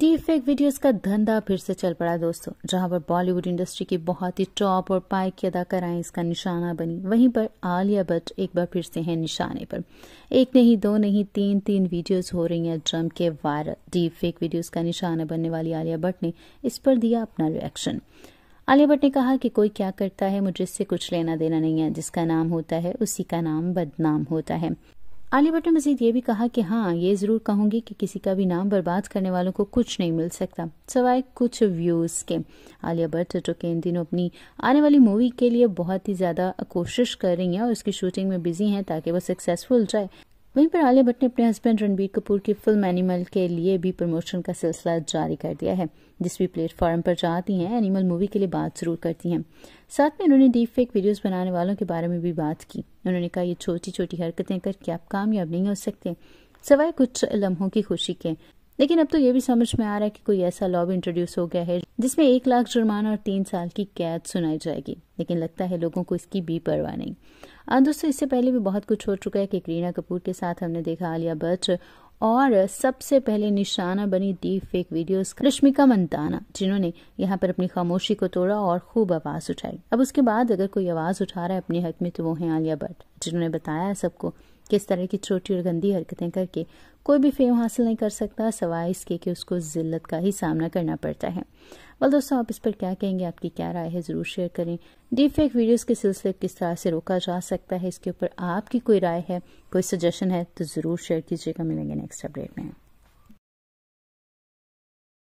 D effect videos का धंधा फिर से चल पड़ा दोस्तों जहां पर बॉलीवुड इंडस्ट्री की बहुत ही टॉप और पाइक की अदाकाराएं इसका निशाना बनी वहीं पर आलिया भट्ट एक बार फिर से हैं निशाने पर एक नहीं दो नहीं तीन तीन वीडियोस हो रही हैं जम के वायरल डी फेक वीडियोस का निशाना बनने वाली आलिया भट्ट ने इस पर दिया अपना रिएक्शन आलिया भट्ट ने कहा कि कोई क्या करता है मुझे इससे कुछ लेना देना नहीं है जिसका नाम होता है उसी का नाम बदनाम होता है आलिया भट्ट ने मजीद ये भी कहा कि हाँ ये ज़रूर कहूंगी कि किसी का भी नाम बर्बाद करने वालों को कुछ नहीं मिल सकता सवाए कुछ व्यूज़ के आलिया भट्ट जो कि इन दिनों अपनी आने वाली मूवी के लिए बहुत ही ज़्यादा कोशिश कर रही हैं और उसकी शूटिंग में बिजी हैं ताकि वो सक्सेसफुल जाए वहीं पर आलिया भट्ट ने अपने हस्बैंड रणबीर कपूर की फिल्म एनिमल के लिए भी प्रमोशन का सिलसिला जारी कर दिया है जिस भी प्लेटफॉर्म पर जाती हैं एनिमल मूवी के लिए बात जरूर करती हैं साथ में उन्होंने डीप फेक वीडियोज बनाने वालों के बारे में भी बात की उन्होंने कहा ये छोटी छोटी हरकतें करके आप कामयाब नहीं हो सकते सवाए कुछ लम्हों की खुशी के लेकिन अब तो ये भी समझ में आ रहा है कि कोई ऐसा लॉ भी इंट्रोड्यूस हो गया है जिसमें एक लाख जुर्माना और तीन साल की कैद सुनाई जाएगी लेकिन लगता है लोगों को इसकी भी परवाह नहीं आज हाँ, दोस्तों इससे पहले भी बहुत कुछ हो चुका है कि करीना कपूर के साथ हमने देखा आलिया भट्ट और सबसे पहले निशाना बनी deep fake videos Rashmika Mandanna जिन्होंने यहाँ पर अपनी खामोशी को तोड़ा और खूब आवाज उठाई अब उसके बाद अगर कोई आवाज उठा रहा है अपने हक में तो वो है आलिया भट्ट जिन्होंने बताया सबको किस तरह की छोटी और गंदी हरकतें करके कोई भी फेम हासिल नहीं कर सकता सवाए इसके कि उसको जिल्लत का ही सामना करना पड़ता है वाल दोस्तों आप इस पर क्या कहेंगे आपकी क्या राय है ज़रूर शेयर करें डीप फेक वीडियोज़ के सिलसिले किस तरह से रोका जा सकता है इसके ऊपर आपकी कोई राय है कोई सजेशन है तो ज़रूर शेयर कीजिएगा मिलेंगे नेक्स्ट अपडेट में